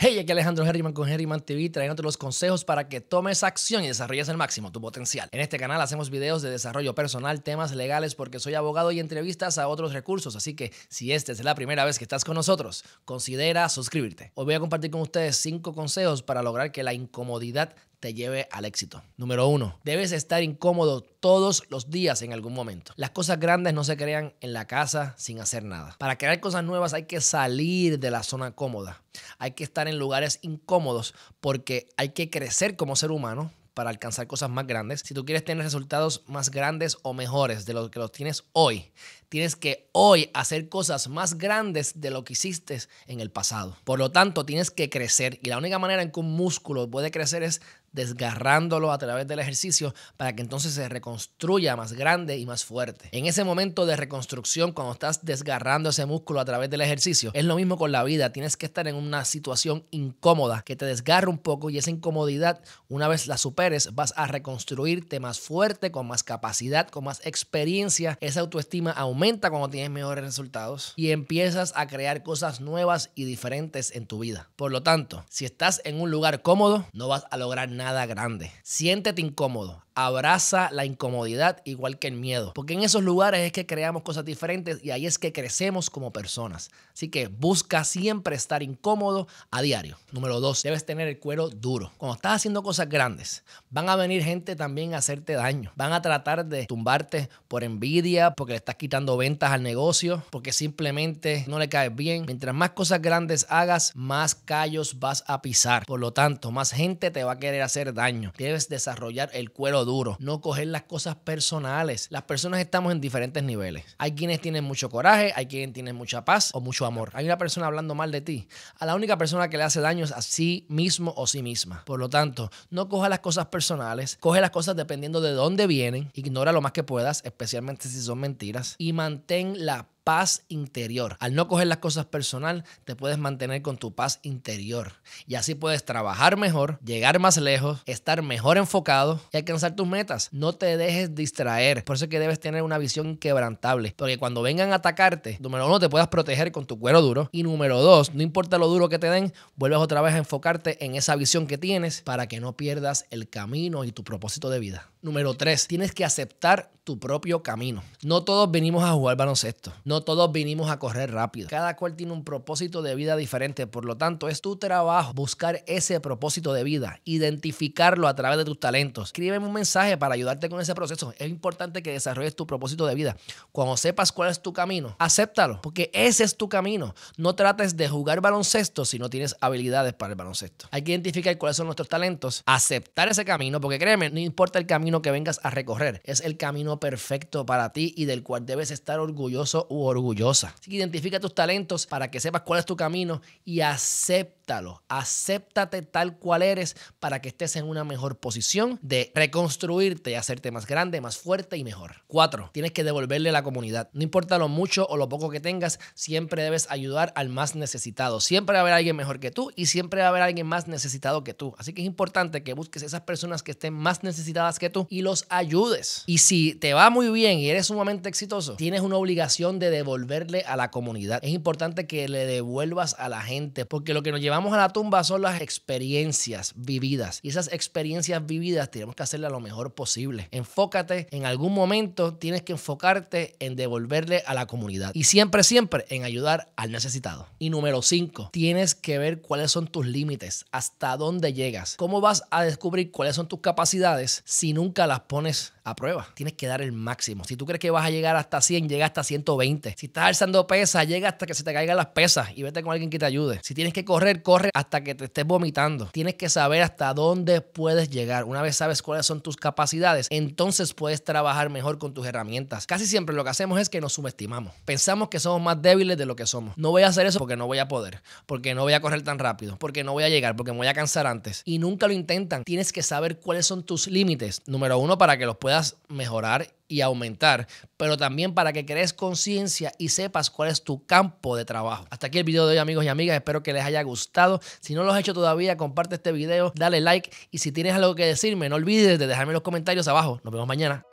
Hey, aquí Alejandro Herriman con Herriman TV trayéndote los consejos para que tomes acción y desarrolles al máximo tu potencial. En este canal hacemos videos de desarrollo personal, temas legales porque soy abogado y entrevistas a otros recursos, así que si esta es la primera vez que estás con nosotros, considera suscribirte. Hoy voy a compartir con ustedes cinco consejos para lograr que la incomodidad te lleve al éxito. Número uno, debes estar incómodo todos los días en algún momento. Las cosas grandes no se crean en la casa sin hacer nada. Para crear cosas nuevas hay que salir de la zona cómoda. Hay que estar en lugares incómodos porque hay que crecer como ser humano para alcanzar cosas más grandes. Si tú quieres tener resultados más grandes o mejores de los que los tienes hoy, tienes que hoy hacer cosas más grandes de lo que hiciste en el pasado. Por lo tanto, tienes que crecer y la única manera en que un músculo puede crecer es desgarrándolo a través del ejercicio para que entonces se reconstruya más grande y más fuerte. En ese momento de reconstrucción, cuando estás desgarrando ese músculo a través del ejercicio, es lo mismo con la vida. Tienes que estar en una situación incómoda que te desgarra un poco y esa incomodidad, una vez la superes, vas a reconstruirte más fuerte, con más capacidad, con más experiencia. Esa autoestima aumenta cuando tienes mejores resultados y empiezas a crear cosas nuevas y diferentes en tu vida. Por lo tanto, si estás en un lugar cómodo, no vas a lograr nada nada grande. Siéntete incómodo, abraza la incomodidad igual que el miedo. Porque en esos lugares es que creamos cosas diferentes y ahí es que crecemos como personas. Así que busca siempre estar incómodo a diario. Número dos, debes tener el cuero duro. Cuando estás haciendo cosas grandes, van a venir gente también a hacerte daño. Van a tratar de tumbarte por envidia, porque le estás quitando ventas al negocio, porque simplemente no le caes bien. Mientras más cosas grandes hagas, más callos vas a pisar. Por lo tanto, más gente te va a querer hacer daño. Debes desarrollar el cuero duro no coger las cosas personales. Las personas estamos en diferentes niveles. Hay quienes tienen mucho coraje, hay quienes tienen mucha paz o mucho amor. Hay una persona hablando mal de ti. A la única persona que le hace daño es a sí mismo o sí misma. Por lo tanto, no coja las cosas personales, coge las cosas dependiendo de dónde vienen, ignora lo más que puedas, especialmente si son mentiras, y mantén la paz interior. Al no coger las cosas personal, te puedes mantener con tu paz interior. Y así puedes trabajar mejor, llegar más lejos, estar mejor enfocado y alcanzar tus metas. No te dejes distraer. Por eso es que debes tener una visión inquebrantable. Porque cuando vengan a atacarte, número uno, te puedas proteger con tu cuero duro. Y número dos, no importa lo duro que te den, vuelves otra vez a enfocarte en esa visión que tienes para que no pierdas el camino y tu propósito de vida. Número tres, tienes que aceptar tu propio camino. No todos venimos a jugar baloncesto, no todos vinimos a correr rápido. Cada cual tiene un propósito de vida diferente, por lo tanto es tu trabajo buscar ese propósito de vida, identificarlo a través de tus talentos. Escríbeme un mensaje para ayudarte con ese proceso. Es importante que desarrolles tu propósito de vida. Cuando sepas cuál es tu camino, acéptalo, porque ese es tu camino. No trates de jugar baloncesto si no tienes habilidades para el baloncesto. Hay que identificar cuáles son nuestros talentos, aceptar ese camino, porque créeme, no importa el camino que vengas a recorrer. Es el camino perfecto para ti y del cual debes estar orgulloso u orgullosa. Así que identifica tus talentos para que sepas cuál es tu camino y acéptalo. Acéptate tal cual eres para que estés en una mejor posición de reconstruirte y hacerte más grande, más fuerte y mejor. cuatro Tienes que devolverle a la comunidad. No importa lo mucho o lo poco que tengas, siempre debes ayudar al más necesitado. Siempre va a haber alguien mejor que tú y siempre va a haber alguien más necesitado que tú. Así que es importante que busques esas personas que estén más necesitadas que tú y los ayudes. Y si te va muy bien y eres sumamente exitoso, tienes una obligación de devolverle a la comunidad. Es importante que le devuelvas a la gente, porque lo que nos llevamos a la tumba son las experiencias vividas. Y esas experiencias vividas tenemos que a lo mejor posible. Enfócate, en algún momento tienes que enfocarte en devolverle a la comunidad. Y siempre, siempre en ayudar al necesitado. Y número 5, tienes que ver cuáles son tus límites, hasta dónde llegas, cómo vas a descubrir cuáles son tus capacidades sin nunca nunca las pones a prueba. Tienes que dar el máximo. Si tú crees que vas a llegar hasta 100, llega hasta 120. Si estás alzando pesas, llega hasta que se te caigan las pesas y vete con alguien que te ayude. Si tienes que correr, corre hasta que te estés vomitando. Tienes que saber hasta dónde puedes llegar. Una vez sabes cuáles son tus capacidades, entonces puedes trabajar mejor con tus herramientas. Casi siempre lo que hacemos es que nos subestimamos. Pensamos que somos más débiles de lo que somos. No voy a hacer eso porque no voy a poder, porque no voy a correr tan rápido, porque no voy a llegar, porque me voy a cansar antes. Y nunca lo intentan. Tienes que saber cuáles son tus límites. Número uno, para que los puedas mejorar y aumentar, pero también para que crees conciencia y sepas cuál es tu campo de trabajo. Hasta aquí el video de hoy amigos y amigas, espero que les haya gustado. Si no lo has hecho todavía, comparte este video, dale like y si tienes algo que decirme, no olvides de dejarme los comentarios abajo. Nos vemos mañana.